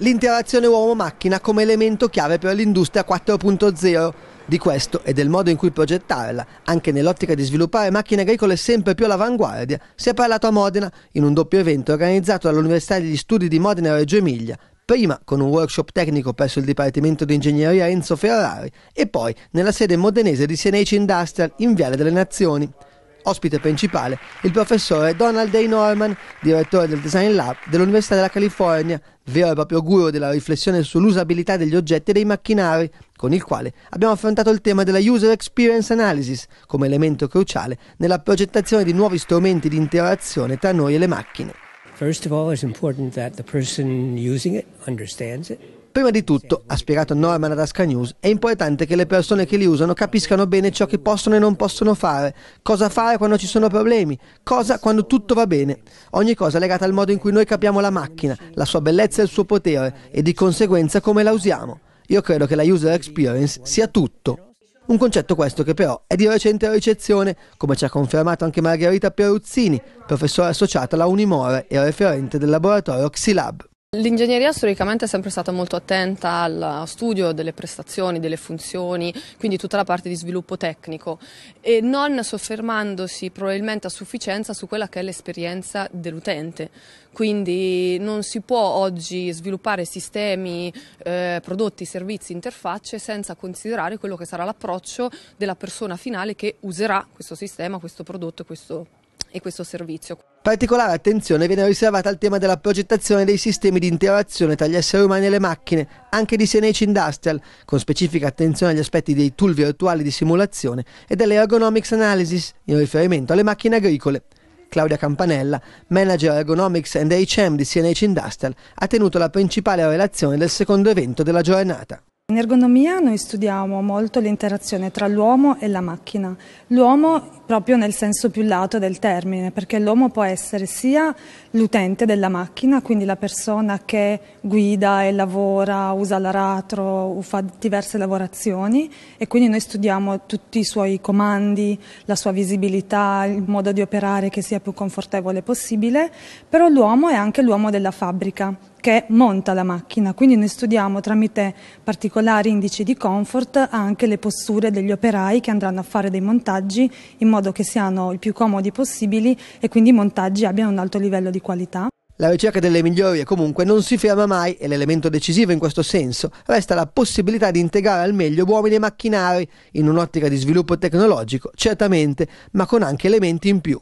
l'interazione uomo-macchina come elemento chiave per l'industria 4.0. Di questo e del modo in cui progettarla, anche nell'ottica di sviluppare macchine agricole sempre più all'avanguardia, si è parlato a Modena in un doppio evento organizzato dall'Università degli Studi di Modena e Reggio Emilia, prima con un workshop tecnico presso il Dipartimento di Ingegneria Enzo Ferrari e poi nella sede modenese di Seneci Industrial in Viale delle Nazioni. Ospite principale il professore Donald A. Norman, direttore del Design Lab dell'Università della California, vero e proprio guru della riflessione sull'usabilità degli oggetti e dei macchinari, con il quale abbiamo affrontato il tema della User Experience Analysis come elemento cruciale nella progettazione di nuovi strumenti di interazione tra noi e le macchine. First of all, it's important that the person using it understands it. Prima di tutto, ha spiegato Norman ad Asca News, è importante che le persone che li usano capiscano bene ciò che possono e non possono fare, cosa fare quando ci sono problemi, cosa quando tutto va bene. Ogni cosa è legata al modo in cui noi capiamo la macchina, la sua bellezza e il suo potere e di conseguenza come la usiamo. Io credo che la user experience sia tutto. Un concetto questo che però è di recente ricezione, come ci ha confermato anche Margherita Peruzzini, professore associata alla Unimore e referente del laboratorio Xilab. L'ingegneria storicamente è sempre stata molto attenta al studio delle prestazioni, delle funzioni, quindi tutta la parte di sviluppo tecnico e non soffermandosi probabilmente a sufficienza su quella che è l'esperienza dell'utente. Quindi non si può oggi sviluppare sistemi, eh, prodotti, servizi, interfacce senza considerare quello che sarà l'approccio della persona finale che userà questo sistema, questo prodotto, questo e questo servizio. Particolare attenzione viene riservata al tema della progettazione dei sistemi di interazione tra gli esseri umani e le macchine, anche di Senage Industrial, con specifica attenzione agli aspetti dei tool virtuali di simulazione e delle ergonomics analysis in riferimento alle macchine agricole. Claudia Campanella, manager ergonomics and HM di CNH Industrial, ha tenuto la principale relazione del secondo evento della giornata. In ergonomia noi studiamo molto l'interazione tra l'uomo e la macchina. L'uomo proprio nel senso più lato del termine, perché l'uomo può essere sia l'utente della macchina, quindi la persona che guida e lavora, usa l'aratro, fa diverse lavorazioni e quindi noi studiamo tutti i suoi comandi, la sua visibilità, il modo di operare che sia più confortevole possibile, però l'uomo è anche l'uomo della fabbrica, che monta la macchina, quindi noi studiamo tramite particolari indici di comfort anche le posture degli operai che andranno a fare dei montaggi in modo che siano i più comodi possibili e quindi i montaggi abbiano un alto livello di qualità. La ricerca delle migliorie comunque non si ferma mai e l'elemento decisivo in questo senso resta la possibilità di integrare al meglio uomini e macchinari in un'ottica di sviluppo tecnologico, certamente, ma con anche elementi in più.